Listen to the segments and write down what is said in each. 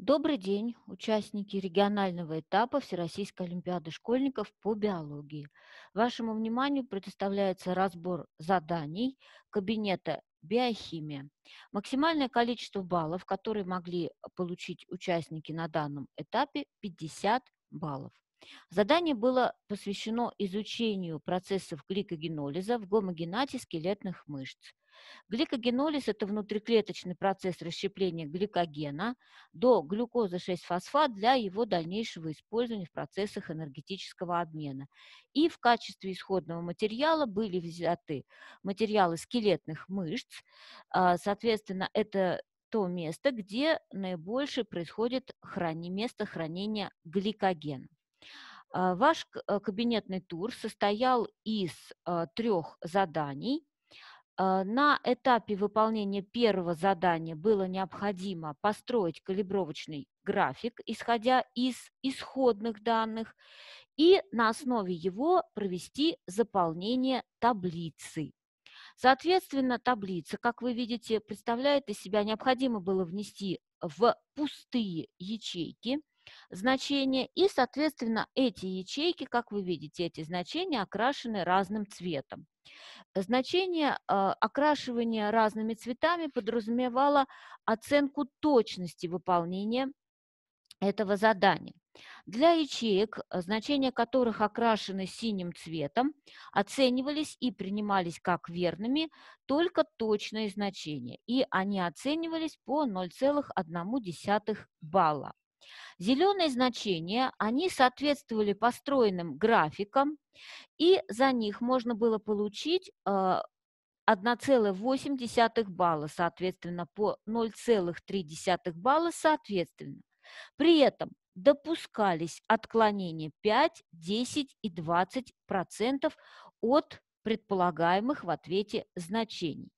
Добрый день, участники регионального этапа Всероссийской Олимпиады школьников по биологии. Вашему вниманию предоставляется разбор заданий кабинета биохимия. Максимальное количество баллов, которые могли получить участники на данном этапе, 50 баллов. Задание было посвящено изучению процессов гликогенолиза в гомогенате скелетных мышц. Гликогенолиз – это внутриклеточный процесс расщепления гликогена до глюкозы-6-фосфат для его дальнейшего использования в процессах энергетического обмена. И в качестве исходного материала были взяты материалы скелетных мышц. А, соответственно, это то место, где наибольшее происходит храни, место хранения гликогена. А, ваш э, кабинетный тур состоял из э, трех заданий. А, на этапе выполнения первого задания было необходимо построить калибровочный график, исходя из исходных данных, и на основе его провести заполнение таблицы. Соответственно, таблица, как вы видите, представляет из себя, необходимо было внести в пустые ячейки – значения. И, соответственно, эти ячейки, как вы видите, эти значения окрашены разным цветом. Значение а, окрашивания разными цветами подразумевало оценку точности выполнения этого задания. Для ячеек, а, значения которых окрашены синим цветом, оценивались и принимались как верными только точные значения, и они оценивались по 0,1 балла. Зеленые значения, они соответствовали построенным графикам, и за них можно было получить 1,8 а, балла, соответственно, по 0,3 балла, соответственно. При этом допускались отклонения 5, 10 и 20 процентов от предполагаемых в ответе значений.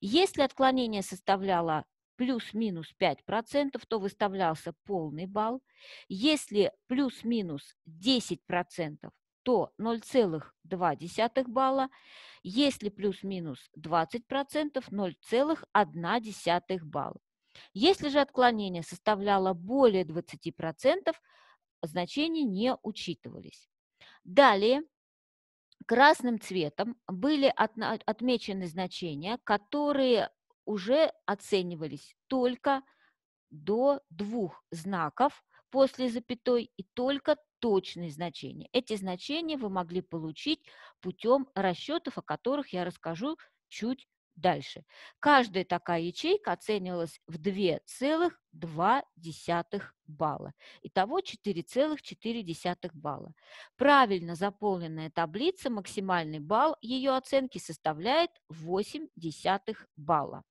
Если отклонение составляло плюс-минус 5%, то выставлялся полный балл. Если плюс-минус 10%, то 0,2 балла. Если плюс-минус 20%, 0,1 балла. Если же отклонение составляло более 20%, значения не учитывались. Далее красным цветом были отмечены значения, которые уже оценивались только до двух знаков после запятой и только точные значения. Эти значения вы могли получить путем расчетов, о которых я расскажу чуть дальше. Каждая такая ячейка оценивалась в 2,2 балла. Итого 4,4 балла. Правильно заполненная таблица, максимальный балл ее оценки составляет 0,8 балла.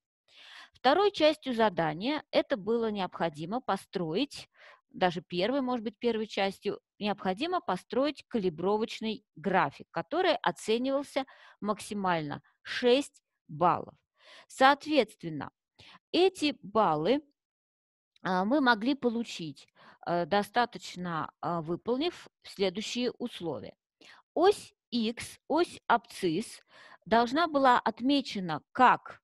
Второй частью задания это было необходимо построить, даже первой, может быть, первой частью, необходимо построить калибровочный график, который оценивался максимально 6 баллов. Соответственно, эти баллы а, мы могли получить, э, достаточно а, выполнив следующие условия. Ось X, ось абцисс должна была отмечена как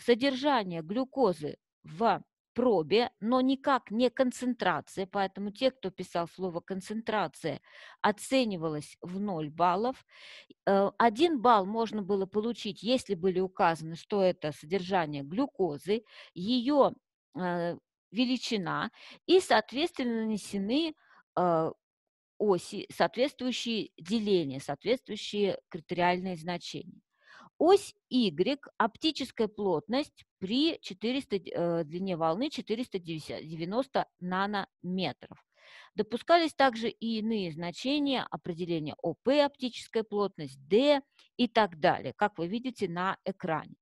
содержание глюкозы в пробе, но никак не концентрация, поэтому те, кто писал слово «концентрация», оценивалось в 0 баллов. Э, один балл можно было получить, если были указаны, что это содержание глюкозы, ее э, величина и, соответственно, нанесены э, оси, соответствующие деления, соответствующие критериальные значения. Ось Y, оптическая плотность при 400, э, длине волны 490 нанометров. Допускались также и иные значения, определения ОП, оптическая плотность, D и так далее, как вы видите на экране.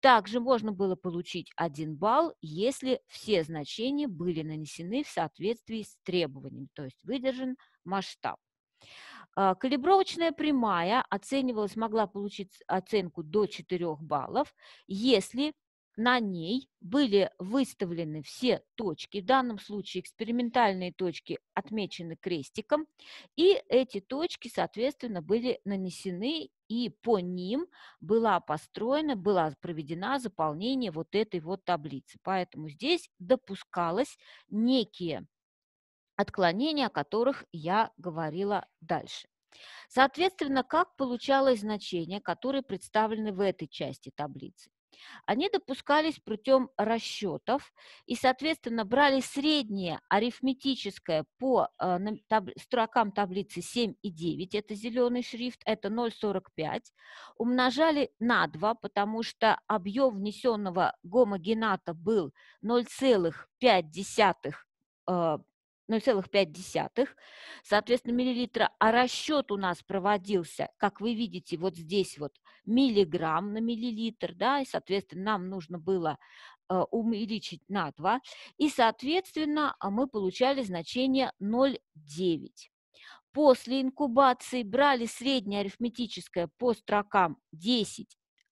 Также можно было получить 1 балл, если все значения были нанесены в соответствии с требованиями, то есть выдержан масштаб. А, калибровочная прямая оценивалась, могла получить оценку до 4 баллов, если на ней были выставлены все точки, в данном случае экспериментальные точки отмечены крестиком, и эти точки, соответственно, были нанесены, и по ним была построена, была проведена заполнение вот этой вот таблицы. Поэтому здесь допускалось некие отклонения, о которых я говорила дальше. Соответственно, как получалось значение, которые представлены в этой части таблицы? Они допускались путем расчетов и, соответственно, брали среднее арифметическое по э, таб, строкам таблицы 7 и 9, это зеленый шрифт, это 0,45, умножали на 2, потому что объем внесенного гомогената был 0,5 0,5, соответственно, миллилитра, а расчет у нас проводился, как вы видите, вот здесь вот миллиграмм на миллилитр, да, и, соответственно, нам нужно было э, увеличить на 2, и, соответственно, а мы получали значение 0,9. После инкубации брали среднее арифметическое по строкам 10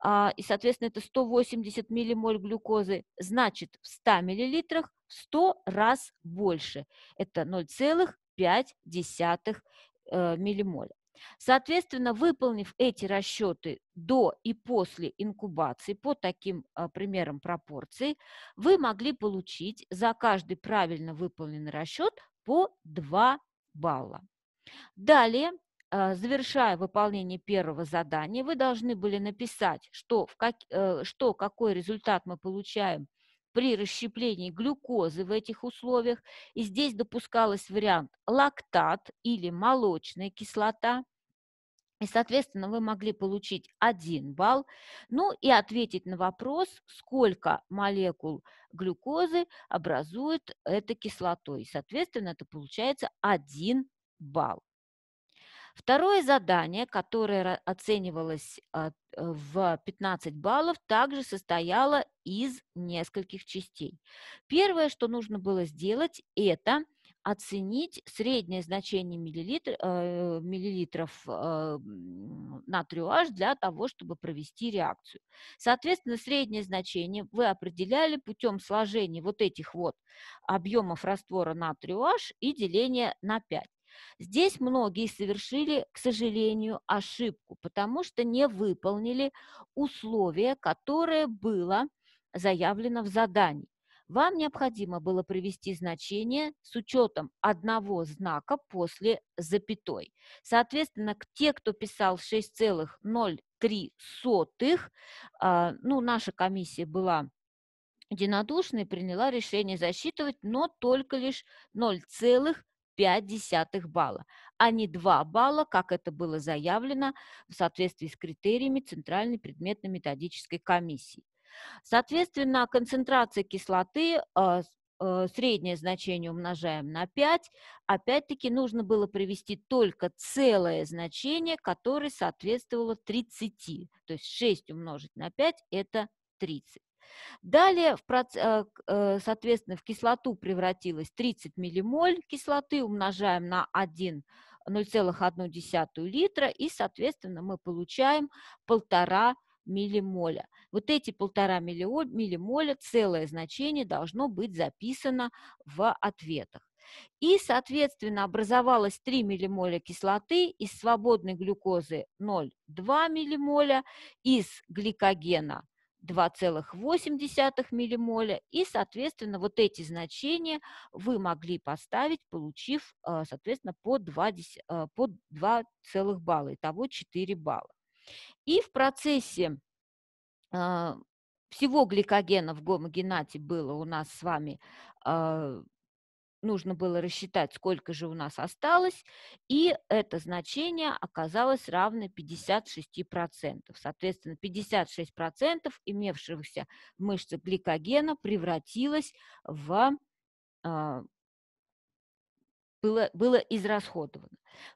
А, и, соответственно, это 180 миллимоль глюкозы, значит, в 100 миллилитрах в 100 раз больше. Это 0,5 э, миллимоля. Соответственно, выполнив эти расчеты до и после инкубации по таким а, примерам пропорций, вы могли получить за каждый правильно выполненный расчет по 2 балла. Далее Э, завершая выполнение первого задания, вы должны были написать, что, в как, э, что какой результат мы получаем при расщеплении глюкозы в этих условиях. И здесь допускалось вариант лактат или молочная кислота. И, соответственно, вы могли получить один балл, ну и ответить на вопрос, сколько молекул глюкозы образует эта кислотой. И, соответственно, это получается один балл. Второе задание, которое оценивалось а, э, в 15 баллов, также состояло из нескольких частей. Первое, что нужно было сделать, это оценить среднее значение миллилитр, э, миллилитров э, натрия для того, чтобы провести реакцию. Соответственно, среднее значение вы определяли путем сложения вот этих вот объемов раствора натрия и деления на 5. Здесь многие совершили, к сожалению, ошибку, потому что не выполнили условие, которое было заявлено в задании. Вам необходимо было привести значение с учетом одного знака после запятой. Соответственно, те, кто писал 6,03, а, ну, наша комиссия была единодушно приняла решение засчитывать, но только лишь 0,03 0,5 балла, а не 2 балла, как это было заявлено в соответствии с критериями Центральной предметно-методической комиссии. Соответственно, концентрация кислоты а, а, среднее значение умножаем на 5, опять-таки нужно было привести только целое значение, которое соответствовало 30. То есть 6 умножить на 5 – это 30. Далее, в проц... Э, э, соответственно, в кислоту превратилось 30 миллимоль кислоты, умножаем на 1 0,1 литра, и, соответственно, мы получаем 1,5 миллимоля. Вот эти 1,5 миллимоля, целое значение должно быть записано в ответах. И, соответственно, образовалось 3 миллимоля кислоты, из свободной глюкозы 0,2 миллимоля, из гликогена 2,8 миллимоля. И, соответственно, вот эти значения вы могли поставить, получив, а, соответственно, по 2, а, по 2 целых балла, итого 4 балла. И в процессе а, всего гликогена в гомогенате было у нас с вами нужно было рассчитать, сколько же у нас осталось, и это значение оказалось равно 56%. Соответственно, 56% имевшегося в гликогена превратилось в а, было, было израсходовано.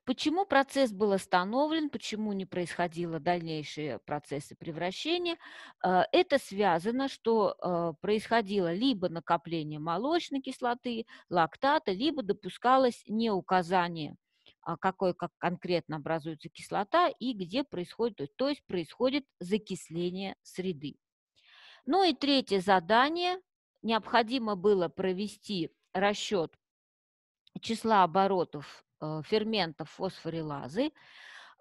Почему процесс был остановлен, почему не происходило дальнейшие процессы превращения? Э, это связано, что э, происходило либо накопление молочной кислоты, лактата, либо допускалось не указание а, какой как конкретно образуется кислота и где происходит, то есть происходит закисление среды. Ну и третье задание. Необходимо было провести расчет числа оборотов э, ферментов фосфорилазы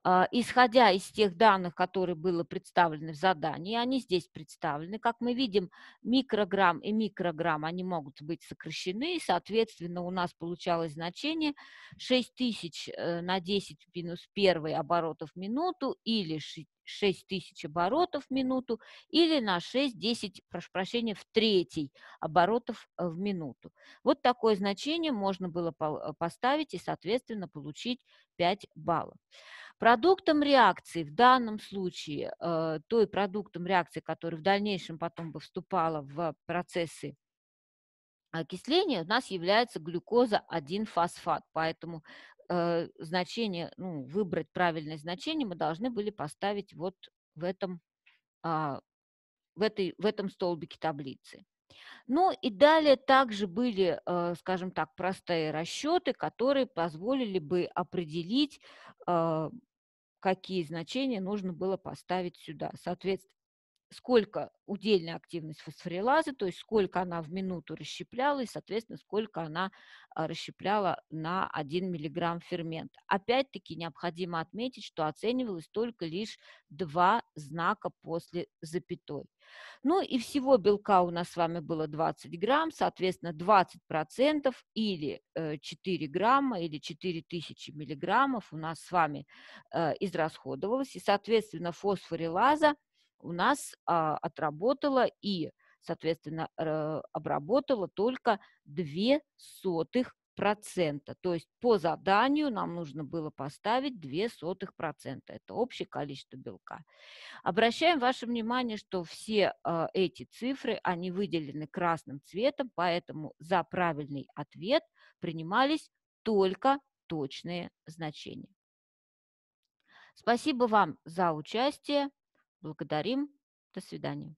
а, исходя из тех данных, которые были представлены в задании, они здесь представлены. Как мы видим, микрограмм и микрограмм, они могут быть сокращены, и, соответственно, у нас получалось значение 6000 э, на 10 в минус 1 оборотов в минуту или 6000 оборотов в минуту, или на 6-10, прошу прощения, в третий оборотов э, в минуту. Вот такое значение можно было э, поставить и, соответственно, получить 5 баллов. Продуктом реакции в данном случае, э, той продуктом реакции, которая в дальнейшем потом бы вступала в процессы окисления, у нас является глюкоза 1-фосфат. Поэтому э, значение, ну, выбрать правильное значение мы должны были поставить вот в этом, а, в этой, в этом столбике таблицы. Ну и далее также были, э, скажем так, простые расчеты, которые позволили бы определить какие значения нужно было поставить сюда. Соответственно, сколько удельная активность фосфорилазы, то есть сколько она в минуту расщепляла и, соответственно, сколько она а, расщепляла на 1 мг фермента. Опять-таки необходимо отметить, что оценивалось только лишь два знака после запятой. Ну и всего белка у нас с вами было 20 грамм, соответственно, 20% процентов или 4 э, грамма или 4000 миллиграммов у нас с вами э, израсходовалось, и, соответственно, фосфорилаза – у нас а, отработала и, соответственно, обработала только две сотых процента. То есть по заданию нам нужно было поставить две сотых процента. Это общее количество белка. Обращаем ваше внимание, что все э, эти цифры, они выделены красным цветом, поэтому за правильный ответ принимались только точные значения. Спасибо вам за участие. Благодарим. До свидания.